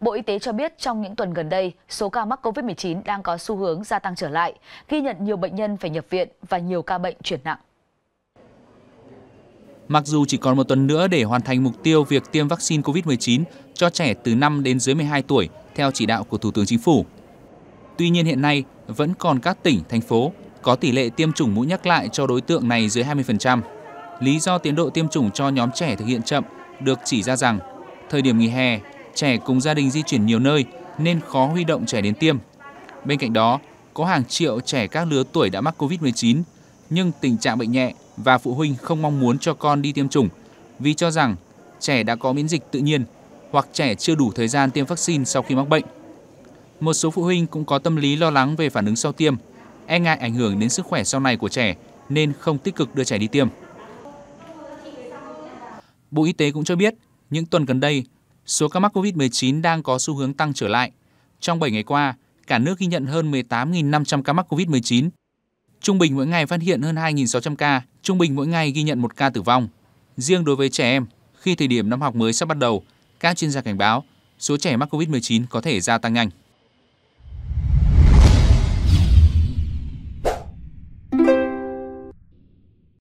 Bộ Y tế cho biết trong những tuần gần đây, số ca mắc COVID-19 đang có xu hướng gia tăng trở lại, ghi nhận nhiều bệnh nhân phải nhập viện và nhiều ca bệnh chuyển nặng. Mặc dù chỉ còn một tuần nữa để hoàn thành mục tiêu việc tiêm vaccine COVID-19 cho trẻ từ 5 đến dưới 12 tuổi theo chỉ đạo của Thủ tướng Chính phủ. Tuy nhiên hiện nay vẫn còn các tỉnh, thành phố có tỷ lệ tiêm chủng mũi nhắc lại cho đối tượng này dưới 20%. Lý do tiến độ tiêm chủng cho nhóm trẻ thực hiện chậm được chỉ ra rằng thời điểm nghỉ hè trẻ cùng gia đình di chuyển nhiều nơi nên khó huy động trẻ đến tiêm. Bên cạnh đó, có hàng triệu trẻ các lứa tuổi đã mắc COVID-19 nhưng tình trạng bệnh nhẹ và phụ huynh không mong muốn cho con đi tiêm chủng vì cho rằng trẻ đã có miễn dịch tự nhiên hoặc trẻ chưa đủ thời gian tiêm vaccine sau khi mắc bệnh. Một số phụ huynh cũng có tâm lý lo lắng về phản ứng sau tiêm, e ngại ảnh hưởng đến sức khỏe sau này của trẻ nên không tích cực đưa trẻ đi tiêm. Bộ Y tế cũng cho biết, những tuần gần đây, Số ca mắc COVID-19 đang có xu hướng tăng trở lại. Trong 7 ngày qua, cả nước ghi nhận hơn 18.500 ca mắc COVID-19. Trung bình mỗi ngày phát hiện hơn 2.600 ca, trung bình mỗi ngày ghi nhận một ca tử vong. Riêng đối với trẻ em, khi thời điểm năm học mới sắp bắt đầu, các chuyên gia cảnh báo số trẻ mắc COVID-19 có thể gia tăng nhanh.